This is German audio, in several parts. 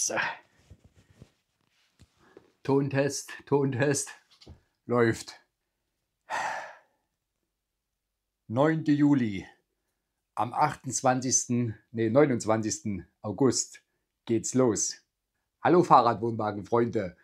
So. Tontest, Tontest, läuft. 9. Juli. Am 28., nee, 29. August geht's los. Hallo Fahrradwohnwagenfreunde.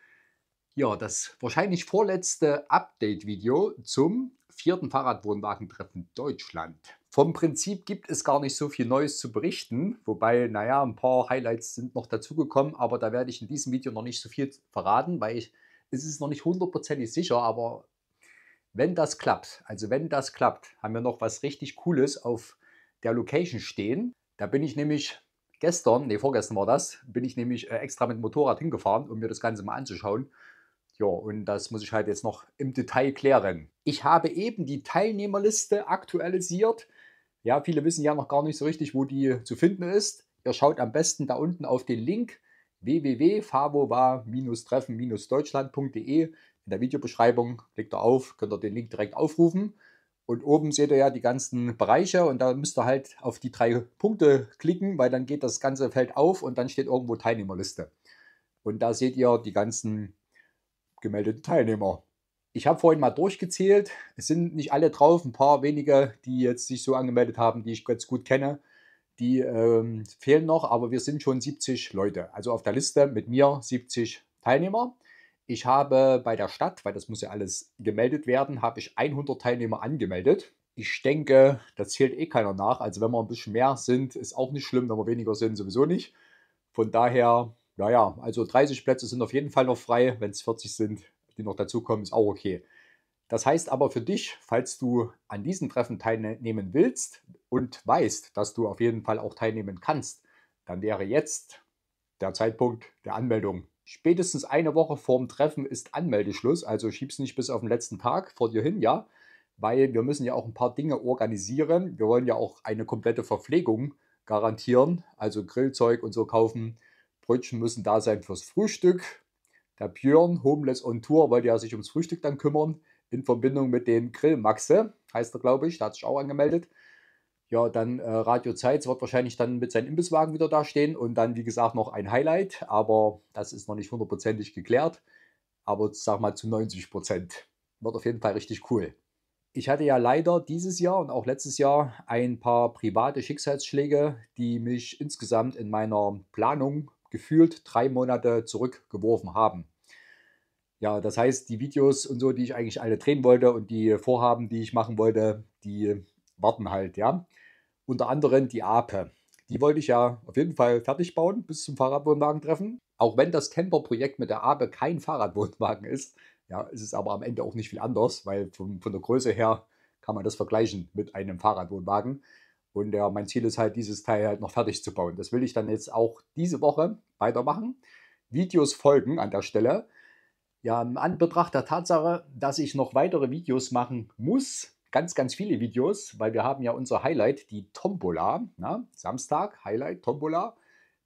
Ja, das wahrscheinlich vorletzte Update-Video zum vierten Fahrradwohnwagentreffen Deutschland. Vom Prinzip gibt es gar nicht so viel Neues zu berichten, wobei, naja, ein paar Highlights sind noch dazugekommen, aber da werde ich in diesem Video noch nicht so viel verraten, weil ich, es ist noch nicht hundertprozentig sicher, aber wenn das klappt, also wenn das klappt, haben wir noch was richtig Cooles auf der Location stehen. Da bin ich nämlich gestern, nee, vorgestern war das, bin ich nämlich äh, extra mit dem Motorrad hingefahren, um mir das Ganze mal anzuschauen. Ja, und das muss ich halt jetzt noch im Detail klären. Ich habe eben die Teilnehmerliste aktualisiert. Ja, viele wissen ja noch gar nicht so richtig, wo die zu finden ist. Ihr schaut am besten da unten auf den Link www.favova-treffen-deutschland.de. In der Videobeschreibung klickt ihr auf, könnt ihr den Link direkt aufrufen. Und oben seht ihr ja die ganzen Bereiche und da müsst ihr halt auf die drei Punkte klicken, weil dann geht das ganze Feld auf und dann steht irgendwo Teilnehmerliste. Und da seht ihr die ganzen gemeldeten Teilnehmer. Ich habe vorhin mal durchgezählt. Es sind nicht alle drauf, ein paar wenige, die jetzt sich so angemeldet haben, die ich ganz gut kenne. Die ähm, fehlen noch, aber wir sind schon 70 Leute. Also auf der Liste mit mir 70 Teilnehmer. Ich habe bei der Stadt, weil das muss ja alles gemeldet werden, habe ich 100 Teilnehmer angemeldet. Ich denke, da zählt eh keiner nach. Also wenn wir ein bisschen mehr sind, ist auch nicht schlimm. Wenn wir weniger sind, sowieso nicht. Von daher, naja, also 30 Plätze sind auf jeden Fall noch frei. Wenn es 40 sind, die noch dazukommen, ist auch okay. Das heißt aber für dich, falls du an diesen Treffen teilnehmen willst und weißt, dass du auf jeden Fall auch teilnehmen kannst, dann wäre jetzt der Zeitpunkt der Anmeldung. Spätestens eine Woche vorm Treffen ist Anmeldeschluss, also schieb's nicht bis auf den letzten Tag vor dir hin, ja, weil wir müssen ja auch ein paar Dinge organisieren. Wir wollen ja auch eine komplette Verpflegung garantieren, also Grillzeug und so kaufen. Brötchen müssen da sein fürs Frühstück, der Björn, Homeless on Tour, wollte ja sich ums Frühstück dann kümmern, in Verbindung mit den Grillmaxe, heißt er, glaube ich, Da hat sich auch angemeldet. Ja, dann äh, Radio Zeitz wird wahrscheinlich dann mit seinem Imbisswagen wieder dastehen und dann, wie gesagt, noch ein Highlight, aber das ist noch nicht hundertprozentig geklärt, aber sag mal zu 90 Prozent. Wird auf jeden Fall richtig cool. Ich hatte ja leider dieses Jahr und auch letztes Jahr ein paar private Schicksalsschläge, die mich insgesamt in meiner Planung gefühlt drei Monate zurückgeworfen haben. Ja, das heißt, die Videos und so, die ich eigentlich alle drehen wollte und die Vorhaben, die ich machen wollte, die warten halt, ja. Unter anderem die Ape. Die wollte ich ja auf jeden Fall fertig bauen bis zum Fahrradwohnwagen treffen. Auch wenn das Camper-Projekt mit der Ape kein Fahrradwohnwagen ist, ja, ist es aber am Ende auch nicht viel anders, weil von, von der Größe her kann man das vergleichen mit einem Fahrradwohnwagen. Und ja, mein Ziel ist halt, dieses Teil halt noch fertig zu bauen. Das will ich dann jetzt auch diese Woche weitermachen. Videos folgen an der Stelle. Ja, in Anbetracht der Tatsache, dass ich noch weitere Videos machen muss, ganz, ganz viele Videos, weil wir haben ja unser Highlight, die Tombola. Na, Samstag, Highlight, Tombola.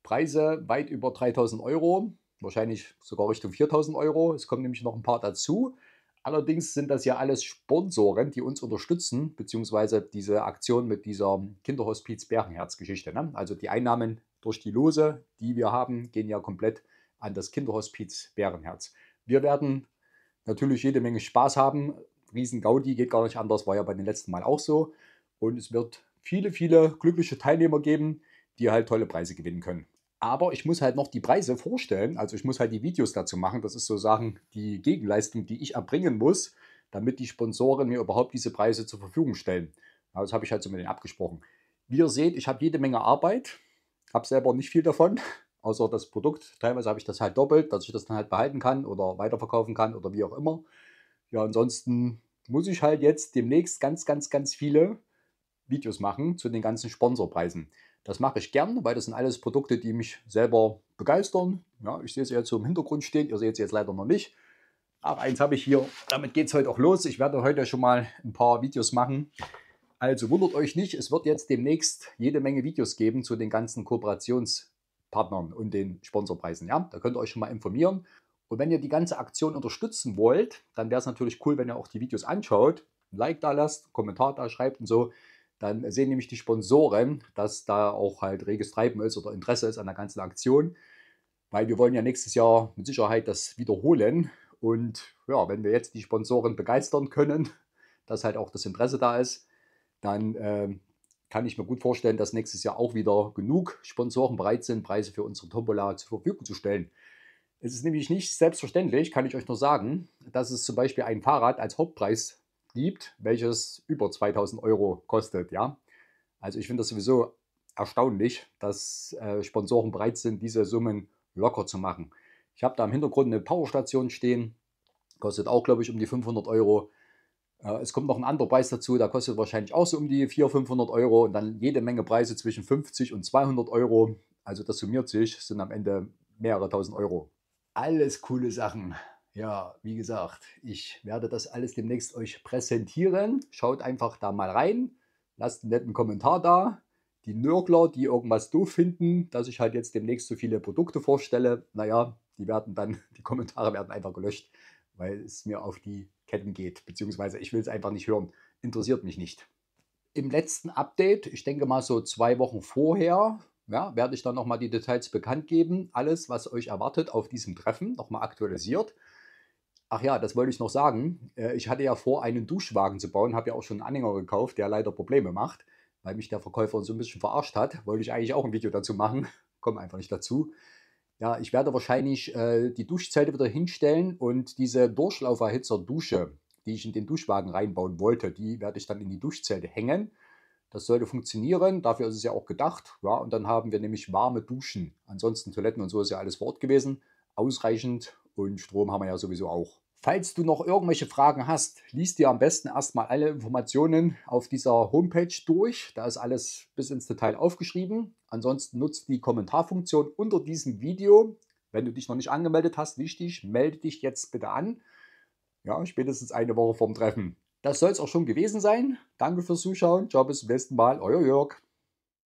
Preise weit über 3000 Euro, wahrscheinlich sogar Richtung 4000 Euro. Es kommen nämlich noch ein paar dazu. Allerdings sind das ja alles Sponsoren, die uns unterstützen, beziehungsweise diese Aktion mit dieser Kinderhospiz-Bärenherz-Geschichte. Ne? Also die Einnahmen durch die Lose, die wir haben, gehen ja komplett an das Kinderhospiz Bärenherz. Wir werden natürlich jede Menge Spaß haben. Riesen Gaudi geht gar nicht anders, war ja bei den letzten Mal auch so. Und es wird viele, viele glückliche Teilnehmer geben, die halt tolle Preise gewinnen können aber ich muss halt noch die Preise vorstellen. Also ich muss halt die Videos dazu machen. Das ist so Sachen, die Gegenleistung, die ich erbringen muss, damit die Sponsoren mir überhaupt diese Preise zur Verfügung stellen. Also das habe ich halt so mit denen abgesprochen. Wie ihr seht, ich habe jede Menge Arbeit, habe selber nicht viel davon, außer das Produkt. Teilweise habe ich das halt doppelt, dass ich das dann halt behalten kann oder weiterverkaufen kann oder wie auch immer. Ja, ansonsten muss ich halt jetzt demnächst ganz, ganz, ganz viele Videos machen zu den ganzen Sponsorpreisen. Das mache ich gern, weil das sind alles Produkte, die mich selber begeistern. Ja, ich sehe sie jetzt so im Hintergrund stehen, ihr seht sie jetzt leider noch nicht. Aber eins habe ich hier, damit geht es heute auch los. Ich werde heute schon mal ein paar Videos machen. Also wundert euch nicht, es wird jetzt demnächst jede Menge Videos geben zu den ganzen Kooperationspartnern und den Sponsorpreisen. Ja, da könnt ihr euch schon mal informieren. Und wenn ihr die ganze Aktion unterstützen wollt, dann wäre es natürlich cool, wenn ihr auch die Videos anschaut, ein Like da lasst, einen Kommentar da schreibt und so dann sehen nämlich die Sponsoren, dass da auch halt reges Treiben ist oder Interesse ist an der ganzen Aktion, weil wir wollen ja nächstes Jahr mit Sicherheit das wiederholen. Und ja, wenn wir jetzt die Sponsoren begeistern können, dass halt auch das Interesse da ist, dann äh, kann ich mir gut vorstellen, dass nächstes Jahr auch wieder genug Sponsoren bereit sind, Preise für unsere Tombola zur Verfügung zu stellen. Es ist nämlich nicht selbstverständlich, kann ich euch nur sagen, dass es zum Beispiel ein Fahrrad als Hauptpreis liebt, welches über 2000 Euro kostet. Ja? Also ich finde das sowieso erstaunlich, dass äh, Sponsoren bereit sind, diese Summen locker zu machen. Ich habe da im Hintergrund eine Powerstation stehen, kostet auch, glaube ich, um die 500 Euro. Äh, es kommt noch ein anderer Preis dazu, da kostet wahrscheinlich auch so um die 400, 500 Euro und dann jede Menge Preise zwischen 50 und 200 Euro. Also das summiert sich, sind am Ende mehrere tausend Euro. Alles coole Sachen. Ja, wie gesagt, ich werde das alles demnächst euch präsentieren. Schaut einfach da mal rein, lasst einen netten Kommentar da. Die Nörgler, die irgendwas doof finden, dass ich halt jetzt demnächst so viele Produkte vorstelle, naja, die werden dann, die Kommentare werden einfach gelöscht, weil es mir auf die Ketten geht, beziehungsweise ich will es einfach nicht hören. Interessiert mich nicht. Im letzten Update, ich denke mal so zwei Wochen vorher, ja, werde ich dann nochmal die Details bekannt geben. Alles, was euch erwartet auf diesem Treffen, nochmal aktualisiert. Ach ja, das wollte ich noch sagen. Äh, ich hatte ja vor, einen Duschwagen zu bauen, habe ja auch schon einen Anhänger gekauft, der leider Probleme macht, weil mich der Verkäufer so ein bisschen verarscht hat. Wollte ich eigentlich auch ein Video dazu machen, komme einfach nicht dazu. Ja, ich werde wahrscheinlich äh, die Duschzelte wieder hinstellen und diese Durchlauferhitzer-Dusche, die ich in den Duschwagen reinbauen wollte, die werde ich dann in die Duschzelte hängen. Das sollte funktionieren, dafür ist es ja auch gedacht. Ja, und dann haben wir nämlich warme Duschen. Ansonsten Toiletten und so ist ja alles Wort gewesen. Ausreichend und Strom haben wir ja sowieso auch. Falls du noch irgendwelche Fragen hast, liest dir am besten erstmal alle Informationen auf dieser Homepage durch. Da ist alles bis ins Detail aufgeschrieben. Ansonsten nutzt die Kommentarfunktion unter diesem Video. Wenn du dich noch nicht angemeldet hast, wichtig, melde dich jetzt bitte an. Ja, spätestens eine Woche vorm Treffen. Das soll es auch schon gewesen sein. Danke fürs Zuschauen. Ciao, bis zum nächsten Mal. Euer Jörg.